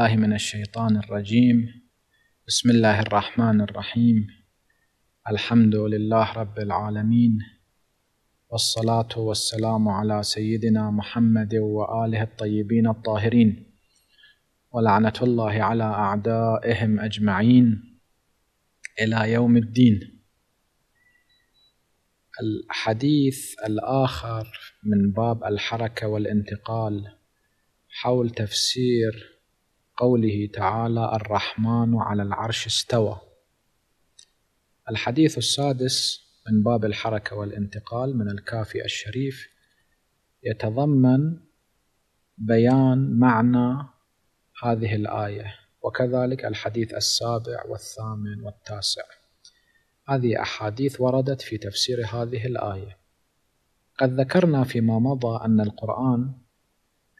بالله من الشيطان الرجيم بسم الله الرحمن الرحيم الحمد لله رب العالمين والصلاة والسلام على سيدنا محمد وآله الطيبين الطاهرين ولعنة الله على أعدائهم أجمعين إلى يوم الدين الحديث الآخر من باب الحركة والانتقال حول تفسير قوله تعالى الرحمن على العرش استوى الحديث السادس من باب الحركة والانتقال من الكافي الشريف يتضمن بيان معنى هذه الآية وكذلك الحديث السابع والثامن والتاسع هذه أحاديث وردت في تفسير هذه الآية قد ذكرنا فيما مضى أن القرآن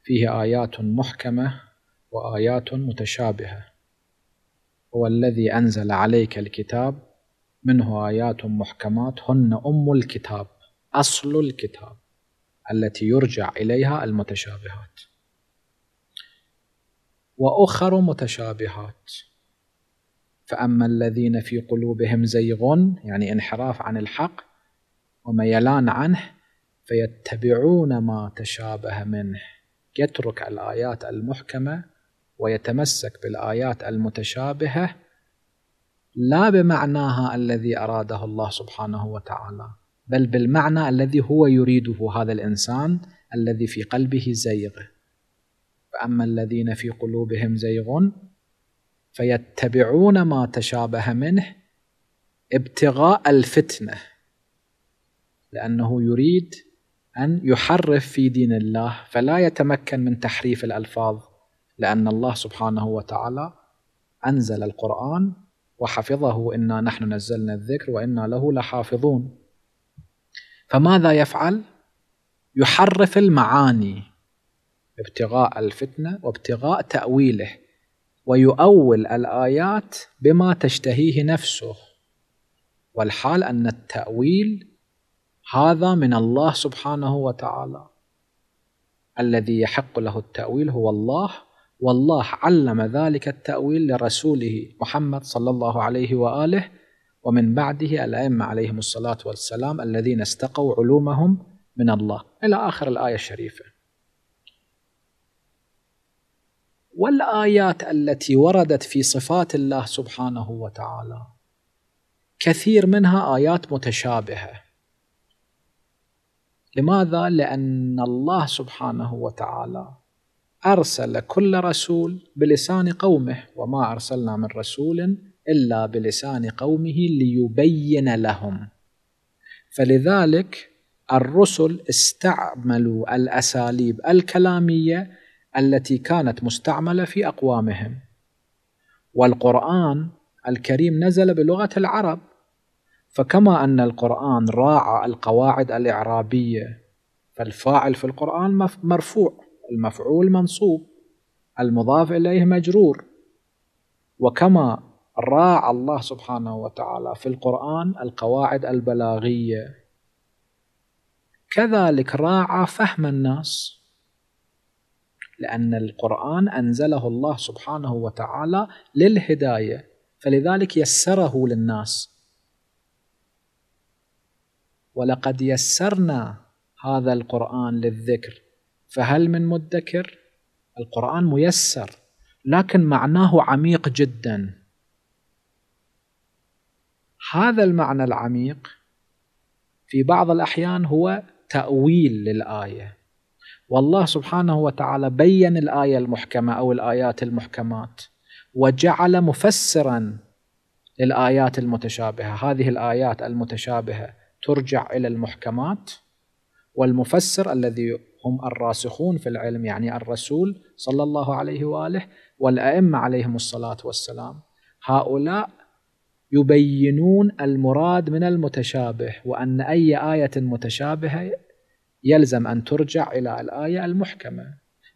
فيه آيات محكمة وآيات متشابهة هو الذي أنزل عليك الكتاب منه آيات محكمات هن أم الكتاب أصل الكتاب التي يرجع إليها المتشابهات وأخر متشابهات فأما الذين في قلوبهم زيغ يعني انحراف عن الحق وميلان عنه فيتبعون ما تشابه منه يترك الآيات المحكمة ويتمسك بالايات المتشابهه لا بمعناها الذي اراده الله سبحانه وتعالى بل بالمعنى الذي هو يريده هذا الانسان الذي في قلبه زيغ فاما الذين في قلوبهم زيغ فيتبعون ما تشابه منه ابتغاء الفتنه لانه يريد ان يحرف في دين الله فلا يتمكن من تحريف الالفاظ لأن الله سبحانه وتعالى أنزل القرآن وحفظه إنا نحن نزلنا الذكر وإنا له لحافظون فماذا يفعل؟ يحرف المعاني ابتغاء الفتنة وابتغاء تأويله ويؤول الآيات بما تشتهيه نفسه والحال أن التأويل هذا من الله سبحانه وتعالى الذي يحق له التأويل هو الله والله علم ذلك التأويل لرسوله محمد صلى الله عليه وآله ومن بعده الأئمة عليهم الصلاة والسلام الذين استقوا علومهم من الله إلى آخر الآية الشريفة والآيات التي وردت في صفات الله سبحانه وتعالى كثير منها آيات متشابهة لماذا؟ لأن الله سبحانه وتعالى أرسل كل رسول بلسان قومه وما أرسلنا من رسول إلا بلسان قومه ليبين لهم فلذلك الرسل استعملوا الأساليب الكلامية التي كانت مستعملة في أقوامهم والقرآن الكريم نزل بلغة العرب فكما أن القرآن راعى القواعد الإعرابية فالفاعل في القرآن مرفوع المفعول منصوب المضاف إليه مجرور وكما راعى الله سبحانه وتعالى في القرآن القواعد البلاغية كذلك راعى فهم الناس لأن القرآن أنزله الله سبحانه وتعالى للهداية فلذلك يسره للناس ولقد يسرنا هذا القرآن للذكر فهل من مدكر القرآن ميسر لكن معناه عميق جدا هذا المعنى العميق في بعض الأحيان هو تأويل للآية والله سبحانه وتعالى بين الآية المحكمة أو الآيات المحكمات وجعل مفسرا للآيات المتشابهة هذه الآيات المتشابهة ترجع إلى المحكمات والمفسر الذي هم الراسخون في العلم يعني الرسول صلى الله عليه واله والائمه عليهم الصلاه والسلام هؤلاء يبينون المراد من المتشابه وان اي ايه متشابهه يلزم ان ترجع الى الايه المحكمه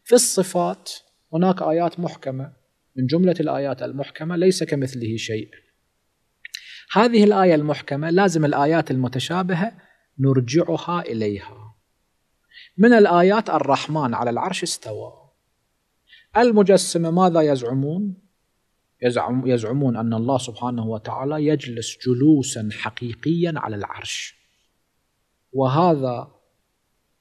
في الصفات هناك ايات محكمه من جمله الايات المحكمه ليس كمثله شيء هذه الايه المحكمه لازم الايات المتشابهه نرجعها اليها من الآيات الرحمن على العرش استوى المجسمة ماذا يزعمون؟ يزعم يزعمون أن الله سبحانه وتعالى يجلس جلوسا حقيقيا على العرش وهذا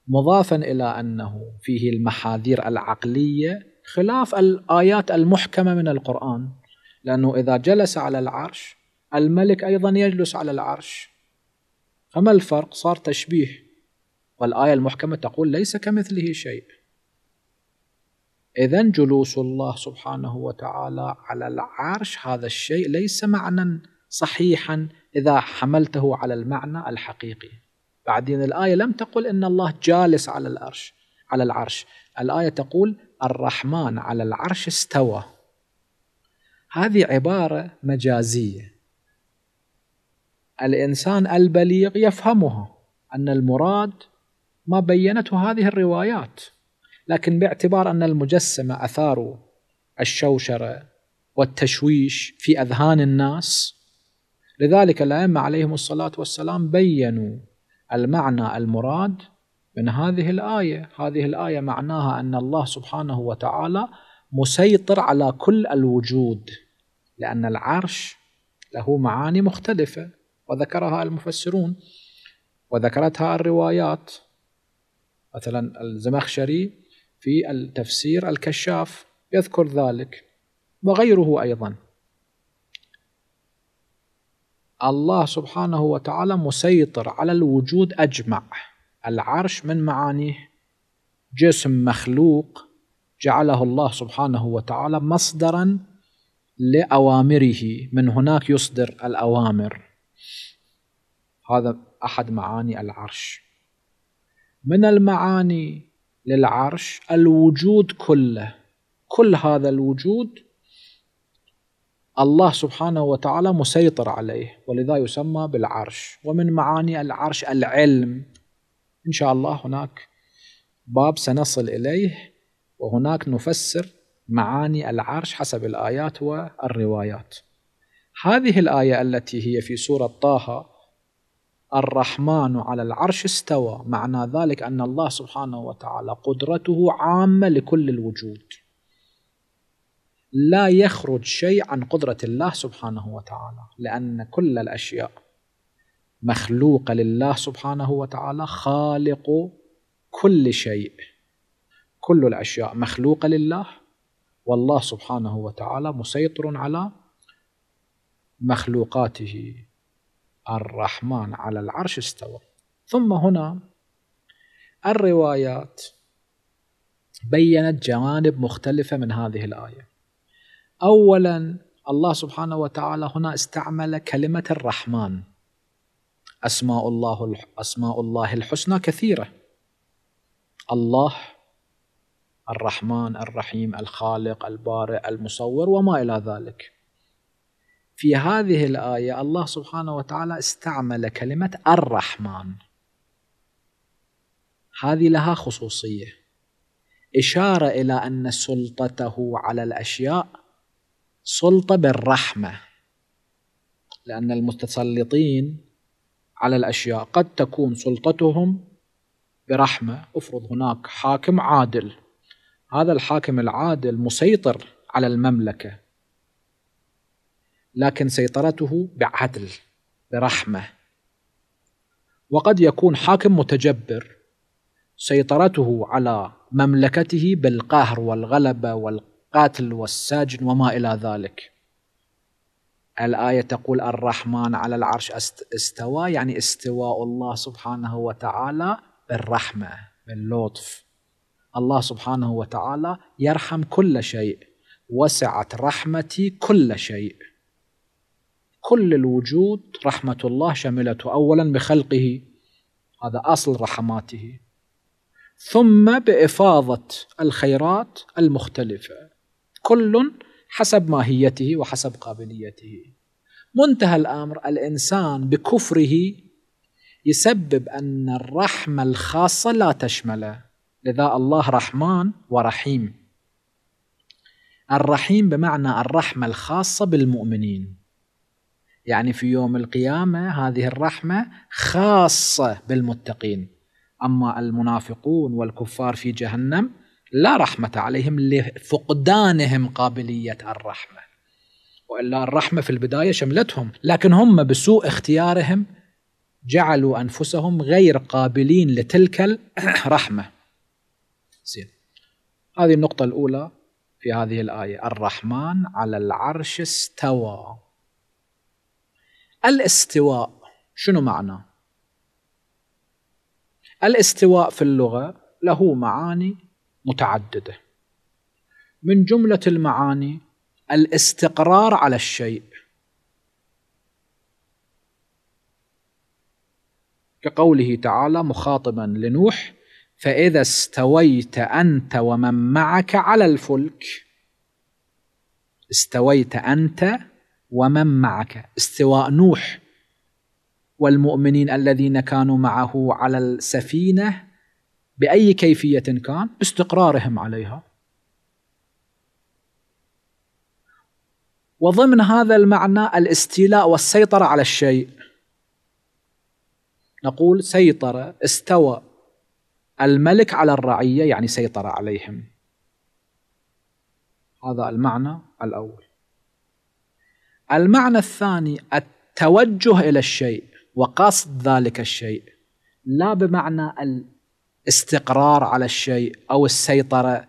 مضافا إلى أنه فيه المحاذير العقلية خلاف الآيات المحكمة من القرآن لأنه إذا جلس على العرش الملك أيضا يجلس على العرش فما الفرق صار تشبيه والآية المحكمة تقول ليس كمثله شيء إذا جلوس الله سبحانه وتعالى على العرش هذا الشيء ليس معنى صحيحا إذا حملته على المعنى الحقيقي بعدين الآية لم تقل إن الله جالس على العرش على العرش الآية تقول الرحمن على العرش استوى هذه عبارة مجازية الإنسان البليغ يفهمها أن المراد ما بينته هذه الروايات لكن باعتبار أن المجسمة أثاروا الشوشرة والتشويش في أذهان الناس لذلك الأئمة عليهم الصلاة والسلام بينوا المعنى المراد من هذه الآية هذه الآية معناها أن الله سبحانه وتعالى مسيطر على كل الوجود لأن العرش له معاني مختلفة وذكرها المفسرون وذكرتها الروايات مثلا الزمخشري في التفسير الكشاف يذكر ذلك وغيره أيضا الله سبحانه وتعالى مسيطر على الوجود أجمع العرش من معانيه جسم مخلوق جعله الله سبحانه وتعالى مصدرا لأوامره من هناك يصدر الأوامر هذا أحد معاني العرش من المعاني للعرش الوجود كله كل هذا الوجود الله سبحانه وتعالى مسيطر عليه ولذا يسمى بالعرش ومن معاني العرش العلم إن شاء الله هناك باب سنصل إليه وهناك نفسر معاني العرش حسب الآيات والروايات هذه الآية التي هي في سورة طه الرحمن على العرش استوى معنى ذلك أن الله سبحانه وتعالى قدرته عامة لكل الوجود لا يخرج شيء عن قدرة الله سبحانه وتعالى لأن كل الأشياء مخلوقة لله سبحانه وتعالى خالق كل شيء كل الأشياء مخلوقة لله والله سبحانه وتعالى مسيطر على مخلوقاته الرحمن على العرش استوى ثم هنا الروايات بينت جوانب مختلفة من هذه الآية أولا الله سبحانه وتعالى هنا استعمل كلمة الرحمن أسماء الله أسماء الله الحسنى كثيرة الله الرحمن الرحيم الخالق البارئ المصور وما إلى ذلك في هذه الآية الله سبحانه وتعالى استعمل كلمة الرحمن هذه لها خصوصية إشارة إلى أن سلطته على الأشياء سلطة بالرحمة لأن المتسلطين على الأشياء قد تكون سلطتهم برحمة أفرض هناك حاكم عادل هذا الحاكم العادل مسيطر على المملكة لكن سيطرته بعدل برحمه وقد يكون حاكم متجبر سيطرته على مملكته بالقهر والغلبه والقاتل والساجن وما الى ذلك الايه تقول الرحمن على العرش استوى يعني استواء الله سبحانه وتعالى بالرحمه باللطف الله سبحانه وتعالى يرحم كل شيء وسعت رحمتي كل شيء كل الوجود رحمة الله شملته أولا بخلقه هذا أصل رحماته ثم بإفاضة الخيرات المختلفة كل حسب ماهيته وحسب قابليته منتهى الأمر الإنسان بكفره يسبب أن الرحمة الخاصة لا تشمله لذا الله رحمن ورحيم الرحيم بمعنى الرحمة الخاصة بالمؤمنين يعني في يوم القيامه هذه الرحمه خاصه بالمتقين اما المنافقون والكفار في جهنم لا رحمه عليهم لفقدانهم قابليه الرحمه والا الرحمه في البدايه شملتهم لكن هم بسوء اختيارهم جعلوا انفسهم غير قابلين لتلك الرحمه زين هذه النقطه الاولى في هذه الايه الرحمن على العرش استوى الاستواء شنو معنى الاستواء في اللغه له معاني متعدده من جمله المعاني الاستقرار على الشيء كقوله تعالى مخاطبا لنوح فاذا استويت انت ومن معك على الفلك استويت انت ومن معك استواء نوح والمؤمنين الذين كانوا معه على السفينه باي كيفيه كان باستقرارهم عليها وضمن هذا المعنى الاستيلاء والسيطره على الشيء نقول سيطره استوى الملك على الرعيه يعني سيطر عليهم هذا المعنى الاول المعنى الثاني التوجه إلى الشيء وقصد ذلك الشيء لا بمعنى الاستقرار على الشيء أو السيطرة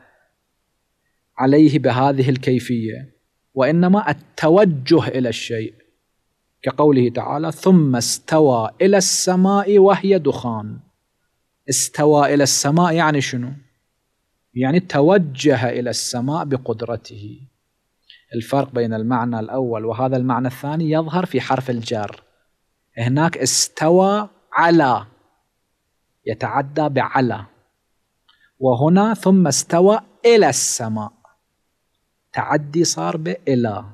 عليه بهذه الكيفية وإنما التوجه إلى الشيء كقوله تعالى ثم استوى إلى السماء وهي دخان استوى إلى السماء يعني شنو؟ يعني توجه إلى السماء بقدرته الفرق بين المعنى الأول وهذا المعنى الثاني يظهر في حرف الجر هناك استوى على يتعدى بعلى وهنا ثم استوى إلى السماء تعدي صار بإلى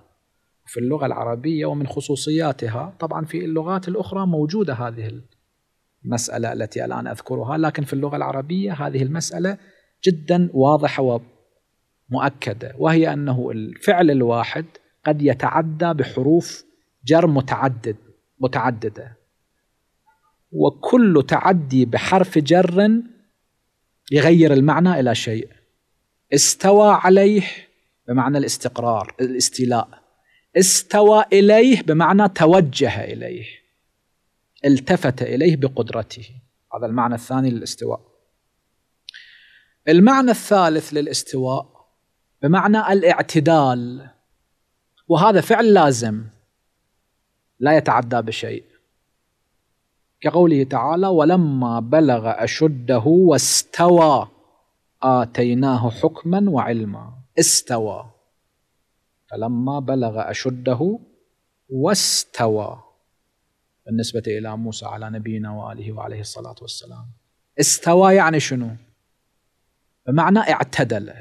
في اللغة العربية ومن خصوصياتها طبعا في اللغات الأخرى موجودة هذه المسألة التي الآن أذكرها لكن في اللغة العربية هذه المسألة جدا واضحة مؤكده وهي انه الفعل الواحد قد يتعدى بحروف جر متعدد متعدده وكل تعدي بحرف جر يغير المعنى الى شيء استوى عليه بمعنى الاستقرار الاستيلاء استوى اليه بمعنى توجه اليه التفت اليه بقدرته هذا المعنى الثاني للاستواء المعنى الثالث للاستواء بمعنى الاعتدال وهذا فعل لازم لا يتعدى بشيء كقوله تعالى ولما بلغ اشده واستوى اتيناه حكما وعلما استوى فلما بلغ اشده واستوى بالنسبه الى موسى على نبينا واله وعليه الصلاه والسلام استوى يعني شنو بمعنى اعتدل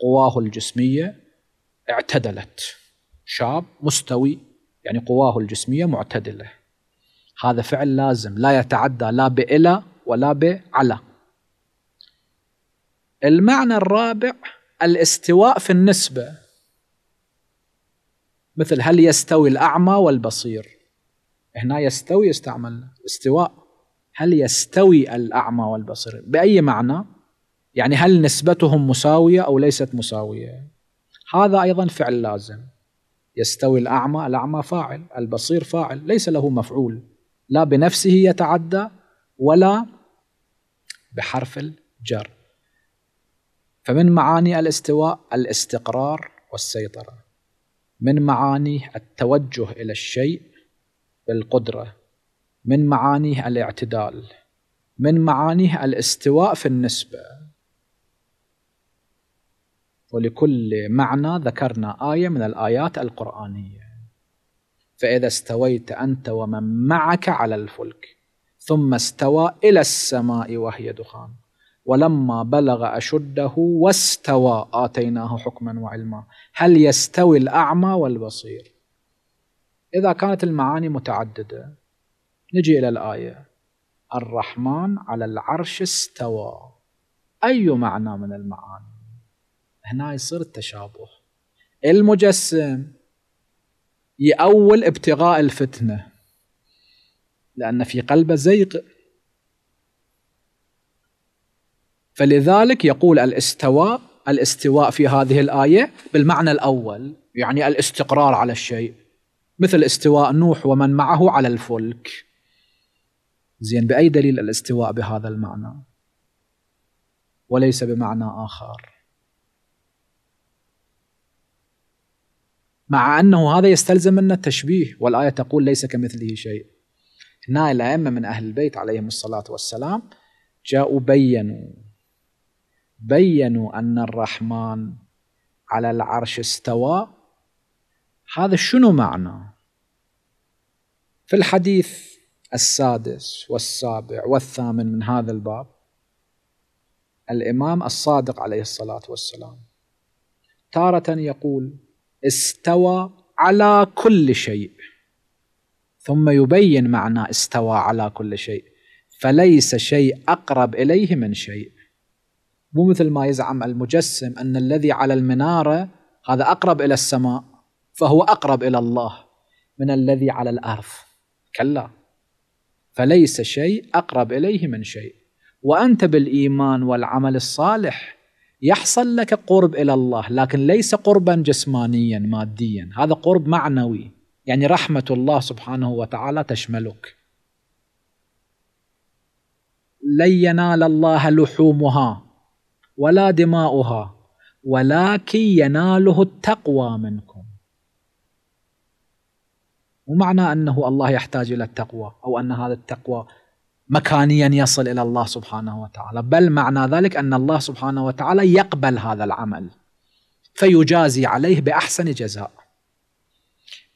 قواه الجسمية اعتدلت شاب مستوي يعني قواه الجسمية معتدلة هذا فعل لازم لا يتعدى لا بإلى ولا بعلى المعنى الرابع الاستواء في النسبة مثل هل يستوي الأعمى والبصير هنا يستوي استعمل استواء هل يستوي الأعمى والبصير بأي معنى؟ يعني هل نسبتهم مساوية أو ليست مساوية هذا أيضا فعل لازم يستوي الأعمى الأعمى فاعل البصير فاعل ليس له مفعول لا بنفسه يتعدى ولا بحرف الجر فمن معاني الاستواء الاستقرار والسيطرة من معاني التوجه إلى الشيء بالقدرة من معاني الاعتدال من معاني الاستواء في النسبة ولكل معنى ذكرنا آية من الآيات القرآنية فإذا استويت أنت ومن معك على الفلك ثم استوى إلى السماء وهي دخان ولما بلغ أشده واستوى آتيناه حكما وعلما هل يستوي الأعمى والبصير إذا كانت المعاني متعددة نجي إلى الآية الرحمن على العرش استوى أي معنى من المعاني هنا يصير التشابه المجسم يأول ابتغاء الفتنة لأن في قلبه زيق فلذلك يقول الاستواء الاستواء في هذه الآية بالمعنى الأول يعني الاستقرار على الشيء مثل استواء نوح ومن معه على الفلك زين بأي دليل الاستواء بهذا المعنى وليس بمعنى آخر مع أنه هذا يستلزم منا التشبيه والآية تقول ليس كمثله شيء هنا الأئمة من أهل البيت عليهم الصلاة والسلام جاءوا بينوا بينوا أن الرحمن على العرش استوى هذا شنو معنى في الحديث السادس والسابع والثامن من هذا الباب الإمام الصادق عليه الصلاة والسلام تارة يقول استوى على كل شيء ثم يبين معنى استوى على كل شيء فليس شيء أقرب إليه من شيء مو مثل ما يزعم المجسم أن الذي على المنارة هذا أقرب إلى السماء فهو أقرب إلى الله من الذي على الأرض كلا فليس شيء أقرب إليه من شيء وأنت بالإيمان والعمل الصالح يحصل لك قرب الى الله لكن ليس قربا جسمانيا ماديا هذا قرب معنوي يعني رحمه الله سبحانه وتعالى تشملك لن ينال الله لحومها ولا دماؤها ولكن يناله التقوى منكم مو انه الله يحتاج الى التقوى او ان هذا التقوى مكانيا يصل الى الله سبحانه وتعالى بل معنى ذلك ان الله سبحانه وتعالى يقبل هذا العمل فيجازي عليه باحسن جزاء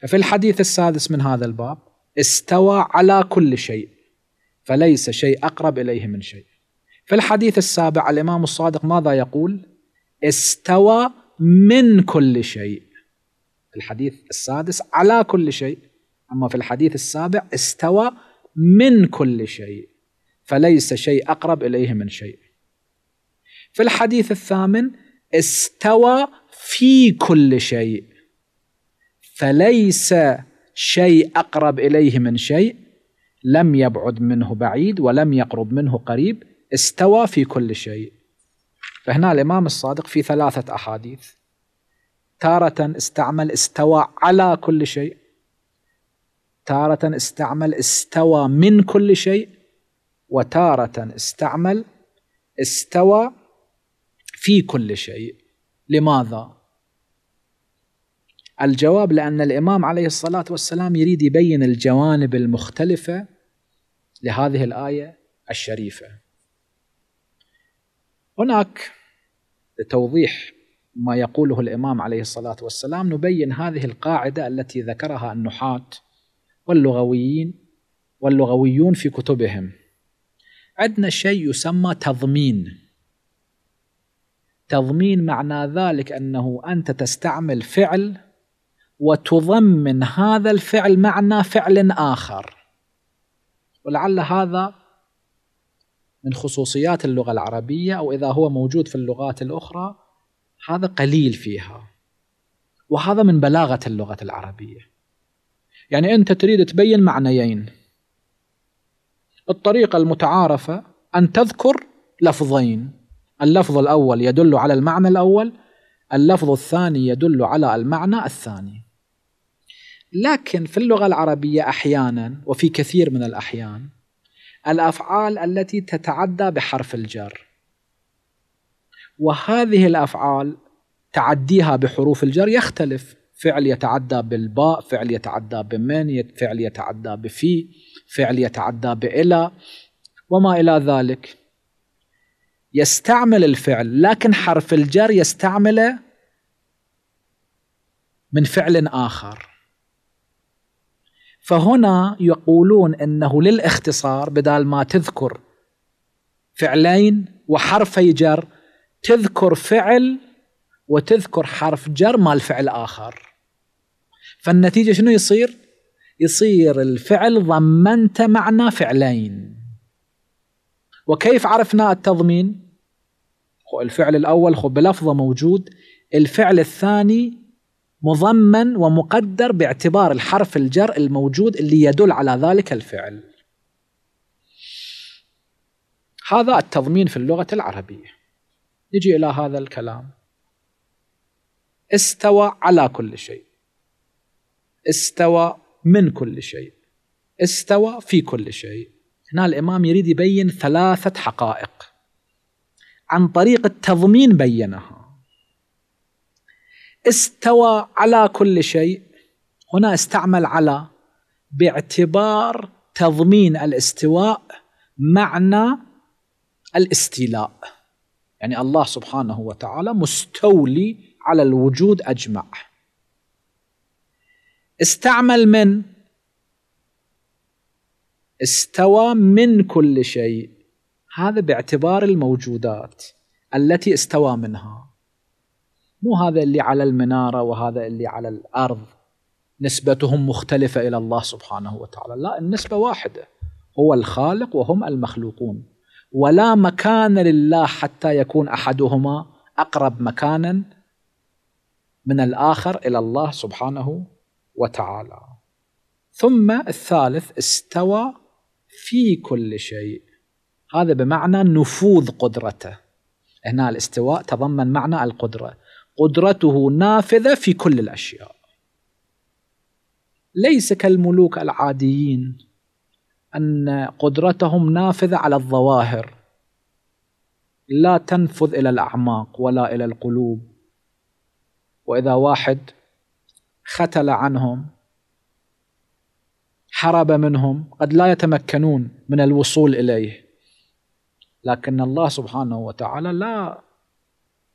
ففي الحديث السادس من هذا الباب استوى على كل شيء فليس شيء اقرب اليه من شيء في الحديث السابع الامام الصادق ماذا يقول استوى من كل شيء الحديث السادس على كل شيء اما في الحديث السابع استوى من كل شيء فليس شيء أقرب إليه من شيء في الحديث الثامن استوى في كل شيء فليس شيء أقرب إليه من شيء لم يبعد منه بعيد ولم يقرب منه قريب استوى في كل شيء فهنا الإمام الصادق في ثلاثة أحاديث تارة استعمل استوى على كل شيء تارة استعمل استوى من كل شيء وتارة استعمل استوى في كل شيء لماذا؟ الجواب لأن الإمام عليه الصلاة والسلام يريد يبين الجوانب المختلفة لهذه الآية الشريفة هناك لتوضيح ما يقوله الإمام عليه الصلاة والسلام نبين هذه القاعدة التي ذكرها النحاة واللغويين واللغويون في كتبهم عندنا شيء يسمى تضمين تضمين معنى ذلك أنه أنت تستعمل فعل وتضمن هذا الفعل معنى فعل آخر ولعل هذا من خصوصيات اللغة العربية أو إذا هو موجود في اللغات الأخرى هذا قليل فيها وهذا من بلاغة اللغة العربية يعني أنت تريد تبين معنيين الطريقة المتعارفة أن تذكر لفظين اللفظ الأول يدل على المعنى الأول اللفظ الثاني يدل على المعنى الثاني لكن في اللغة العربية أحيانا وفي كثير من الأحيان الأفعال التي تتعدى بحرف الجر وهذه الأفعال تعديها بحروف الجر يختلف فعل يتعدى بالباء فعل يتعدى بمن فعل يتعدى بفي فعل يتعدى بإلى وما إلى ذلك يستعمل الفعل لكن حرف الجر يستعمله من فعل آخر فهنا يقولون انه للاختصار بدال ما تذكر فعلين وحرفي جر تذكر فعل وتذكر حرف جر مال فعل اخر فالنتيجة شنو يصير يصير الفعل ضمنت معنا فعلين وكيف عرفنا التضمين الفعل الأول خب بلفظة موجود الفعل الثاني مضمن ومقدر باعتبار الحرف الجر الموجود اللي يدل على ذلك الفعل هذا التضمين في اللغة العربية نجي إلى هذا الكلام استوى على كل شيء استوى من كل شيء استوى في كل شيء هنا الإمام يريد يبين ثلاثة حقائق عن طريق التضمين بينها استوى على كل شيء هنا استعمل على باعتبار تضمين الاستواء معنى الاستيلاء يعني الله سبحانه وتعالى مستولي على الوجود أجمع استعمل من استوى من كل شيء هذا باعتبار الموجودات التي استوى منها مو هذا اللي على المناره وهذا اللي على الارض نسبتهم مختلفه الى الله سبحانه وتعالى لا النسبه واحده هو الخالق وهم المخلوقون ولا مكان لله حتى يكون احدهما اقرب مكانا من الاخر الى الله سبحانه وتعالى ثم الثالث استوى في كل شيء هذا بمعنى نفوذ قدرته هنا الاستواء تضمن معنى القدره قدرته نافذه في كل الاشياء ليس كالملوك العاديين ان قدرتهم نافذه على الظواهر لا تنفذ الى الاعماق ولا الى القلوب واذا واحد ختل عنهم حرب منهم قد لا يتمكنون من الوصول اليه لكن الله سبحانه وتعالى لا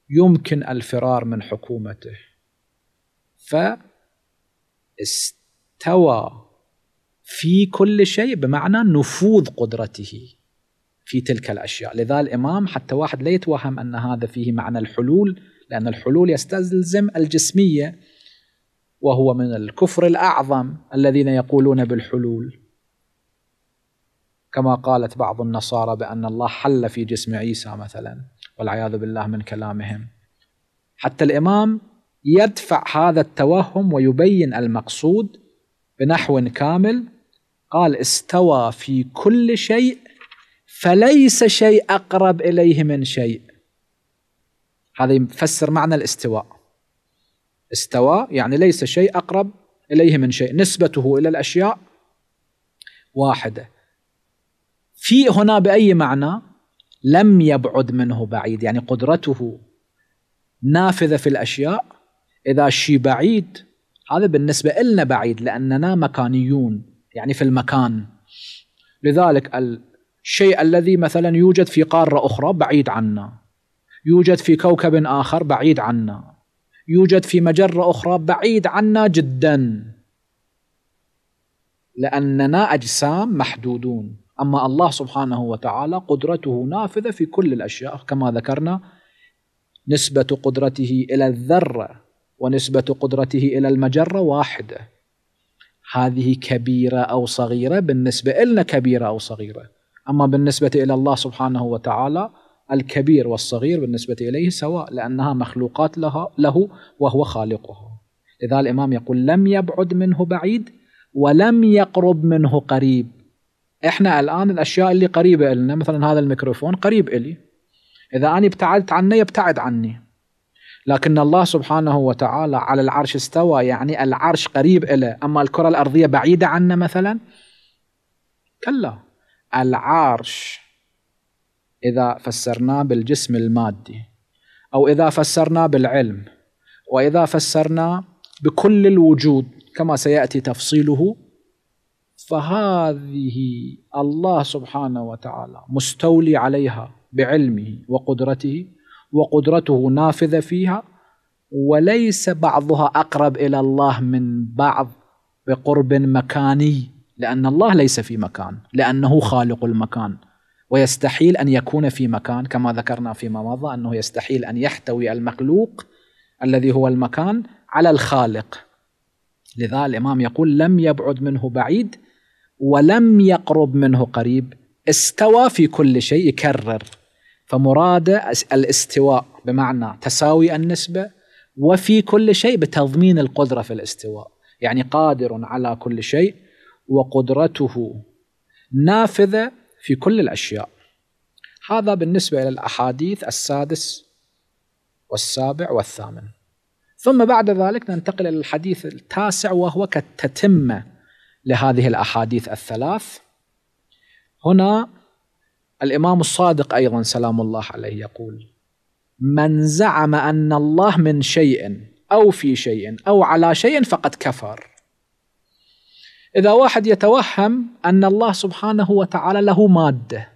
يمكن الفرار من حكومته فاستوى في كل شيء بمعنى نفوذ قدرته في تلك الاشياء، لذا الامام حتى واحد لا يتوهم ان هذا فيه معنى الحلول لان الحلول يستلزم الجسميه وهو من الكفر الاعظم الذين يقولون بالحلول كما قالت بعض النصارى بان الله حل في جسم عيسى مثلا والعياذ بالله من كلامهم حتى الامام يدفع هذا التوهم ويبين المقصود بنحو كامل قال استوى في كل شيء فليس شيء اقرب اليه من شيء هذا يفسر معنى الاستواء استوى يعني ليس شيء أقرب إليه من شيء نسبته إلى الأشياء واحدة في هنا بأي معنى لم يبعد منه بعيد يعني قدرته نافذة في الأشياء إذا الشيء بعيد هذا بالنسبة النا بعيد لأننا مكانيون يعني في المكان لذلك الشيء الذي مثلا يوجد في قارة أخرى بعيد عنا يوجد في كوكب آخر بعيد عنا يوجد في مجرة أخرى بعيد عنا جدا لأننا أجسام محدودون أما الله سبحانه وتعالى قدرته نافذة في كل الأشياء كما ذكرنا نسبة قدرته إلى الذرة ونسبة قدرته إلى المجرة واحدة هذه كبيرة أو صغيرة بالنسبة النا كبيرة أو صغيرة أما بالنسبة إلى الله سبحانه وتعالى الكبير والصغير بالنسبة إليه سواء لأنها مخلوقات لها له وهو خالقها لذا الإمام يقول لم يبعد منه بعيد ولم يقرب منه قريب إحنا الآن الأشياء اللي قريبة إلنا مثلا هذا الميكروفون قريب إلي إذا أنا ابتعدت عنه يبتعد عني لكن الله سبحانه وتعالى على العرش استوى يعني العرش قريب إليه أما الكرة الأرضية بعيدة عنا مثلا كلا العرش إذا فسرناه بالجسم المادي أو إذا فسرناه بالعلم وإذا فسرناه بكل الوجود كما سيأتي تفصيله فهذه الله سبحانه وتعالى مستولي عليها بعلمه وقدرته وقدرته نافذة فيها وليس بعضها أقرب إلى الله من بعض بقرب مكاني لأن الله ليس في مكان لأنه خالق المكان ويستحيل أن يكون في مكان كما ذكرنا فيما مضى أنه يستحيل أن يحتوي المخلوق الذي هو المكان على الخالق لذا الإمام يقول لم يبعد منه بعيد ولم يقرب منه قريب استوى في كل شيء يكرر فمراد الاستواء بمعنى تساوي النسبة وفي كل شيء بتضمين القدرة في الاستواء يعني قادر على كل شيء وقدرته نافذة في كل الأشياء هذا بالنسبة إلى الأحاديث السادس والسابع والثامن ثم بعد ذلك ننتقل إلى الحديث التاسع وهو كالتتمة لهذه الأحاديث الثلاث هنا الإمام الصادق أيضا سلام الله عليه يقول من زعم أن الله من شيء أو في شيء أو على شيء فقد كفر إذا واحد يتوهم أن الله سبحانه وتعالى له مادة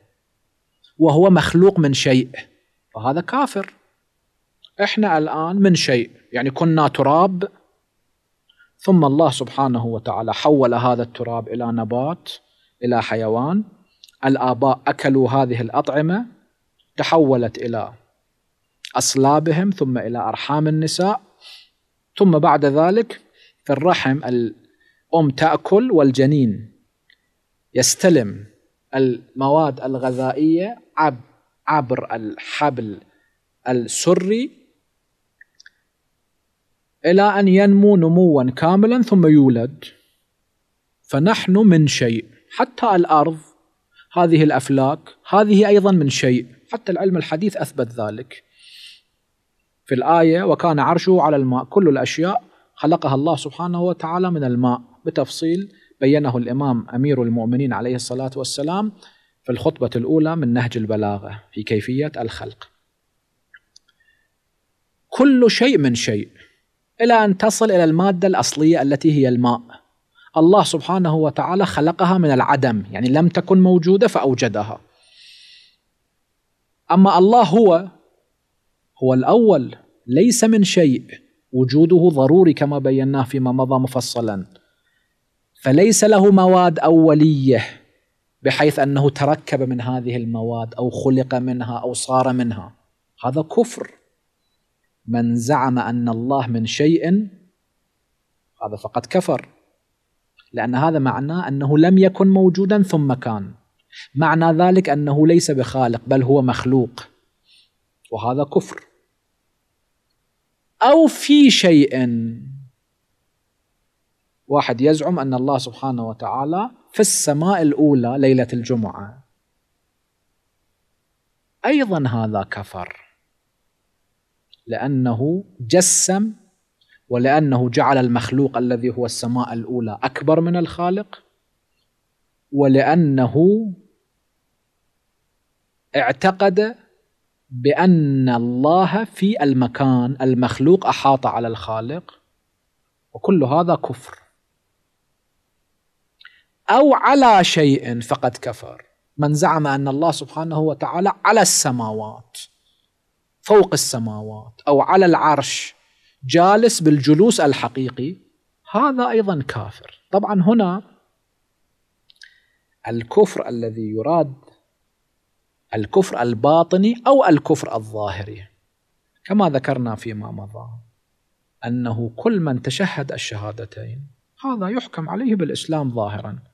وهو مخلوق من شيء فهذا كافر إحنا الآن من شيء يعني كنا تراب ثم الله سبحانه وتعالى حول هذا التراب إلى نبات إلى حيوان الآباء أكلوا هذه الأطعمة تحولت إلى أصلابهم ثم إلى أرحام النساء ثم بعد ذلك في الرحم أم تأكل والجنين يستلم المواد الغذائية عبر الحبل السري إلى أن ينمو نموا كاملا ثم يولد فنحن من شيء حتى الأرض هذه الأفلاك هذه أيضا من شيء حتى العلم الحديث أثبت ذلك في الآية وكان عرشه على الماء كل الأشياء خلقها الله سبحانه وتعالى من الماء بتفصيل بينه الامام امير المؤمنين عليه الصلاه والسلام في الخطبه الاولى من نهج البلاغه في كيفيه الخلق. كل شيء من شيء الى ان تصل الى الماده الاصليه التي هي الماء. الله سبحانه وتعالى خلقها من العدم، يعني لم تكن موجوده فاوجدها. اما الله هو هو الاول ليس من شيء وجوده ضروري كما بيناه فيما مضى مفصلا فليس له مواد اوليه بحيث انه تركب من هذه المواد او خلق منها او صار منها هذا كفر من زعم ان الله من شيء هذا فقد كفر لان هذا معناه انه لم يكن موجودا ثم كان معنى ذلك انه ليس بخالق بل هو مخلوق وهذا كفر او في شيء واحد يزعم أن الله سبحانه وتعالى في السماء الأولى ليلة الجمعة أيضا هذا كفر لأنه جسم ولأنه جعل المخلوق الذي هو السماء الأولى أكبر من الخالق ولأنه اعتقد بأن الله في المكان المخلوق أحاط على الخالق وكل هذا كفر أو على شيء فقد كفر من زعم أن الله سبحانه وتعالى على السماوات فوق السماوات أو على العرش جالس بالجلوس الحقيقي هذا أيضا كافر طبعا هنا الكفر الذي يراد الكفر الباطني أو الكفر الظاهري كما ذكرنا فيما مضى أنه كل من تشهد الشهادتين هذا يحكم عليه بالإسلام ظاهرا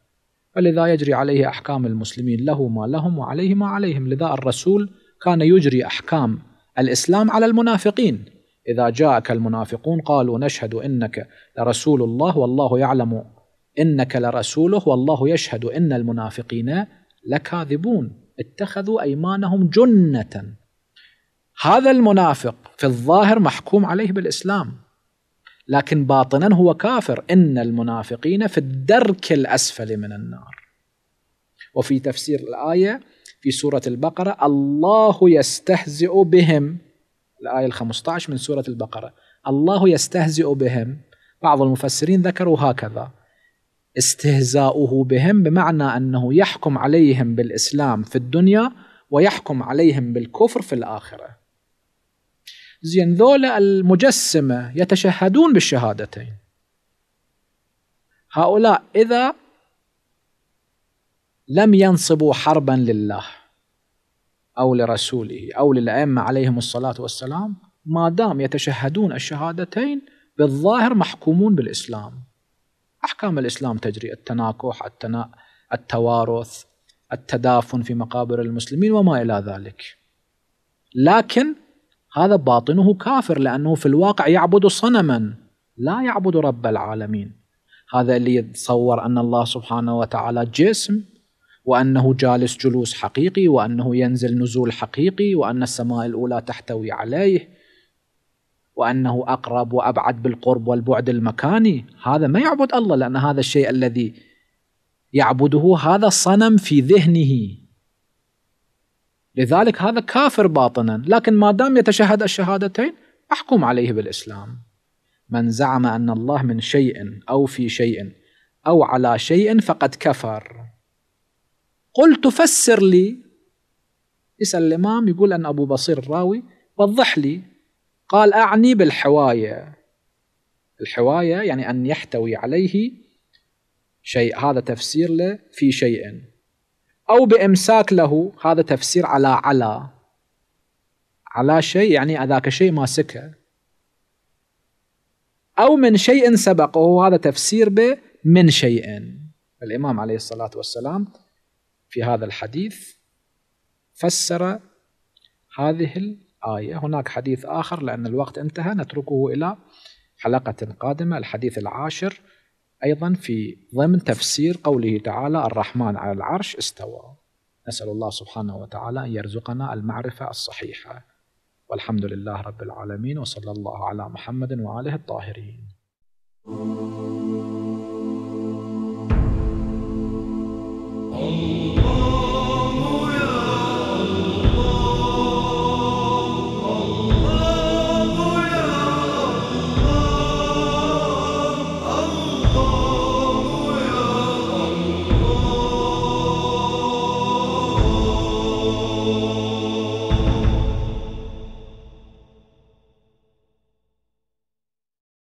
فلذا يجري عليه أحكام المسلمين له ما لهم وعليه ما عليهم لذا الرسول كان يجري أحكام الإسلام على المنافقين إذا جاءك المنافقون قالوا نشهد إنك لرسول الله والله يعلم إنك لرسوله والله يشهد إن المنافقين لكاذبون اتخذوا أيمانهم جنة هذا المنافق في الظاهر محكوم عليه بالإسلام لكن باطنا هو كافر ان المنافقين في الدرك الاسفل من النار وفي تفسير الايه في سوره البقره الله يستهزئ بهم الايه ال15 من سوره البقره الله يستهزئ بهم بعض المفسرين ذكروا هكذا استهزاؤه بهم بمعنى انه يحكم عليهم بالاسلام في الدنيا ويحكم عليهم بالكفر في الاخره زين ذولا المجسمة يتشهدون بالشهادتين هؤلاء إذا لم ينصبوا حربا لله أو لرسوله أو للأئمة عليهم الصلاة والسلام ما دام يتشهدون الشهادتين بالظاهر محكومون بالإسلام أحكام الإسلام تجري التناكح التنا... التوارث التدافن في مقابر المسلمين وما إلى ذلك لكن هذا باطنه كافر لأنه في الواقع يعبد صنما لا يعبد رب العالمين هذا اللي يتصور أن الله سبحانه وتعالى جسم وأنه جالس جلوس حقيقي وأنه ينزل نزول حقيقي وأن السماء الأولى تحتوي عليه وأنه أقرب وأبعد بالقرب والبعد المكاني هذا ما يعبد الله لأن هذا الشيء الذي يعبده هذا صنم في ذهنه لذلك هذا كافر باطنا لكن ما دام يتشهد الشهادتين أحكم عليه بالإسلام من زعم أن الله من شيء أو في شيء أو على شيء فقد كفر قلت فسر لي يسأل الإمام يقول أن أبو بصير الراوي وضح لي قال أعني بالحواية الحواية يعني أن يحتوي عليه شيء هذا تفسير له في شيء أو بإمساك له هذا تفسير على على على شيء يعني أذاك شيء ماسكه أو من شيء سبقه هذا تفسير ب من شيء الإمام عليه الصلاة والسلام في هذا الحديث فسر هذه الآية هناك حديث آخر لأن الوقت انتهى نتركه إلى حلقة قادمة الحديث العاشر أيضا في ضمن تفسير قوله تعالى الرحمن على العرش استوى نسأل الله سبحانه وتعالى أن يرزقنا المعرفة الصحيحة والحمد لله رب العالمين وصلى الله على محمد وآله الطاهرين Allah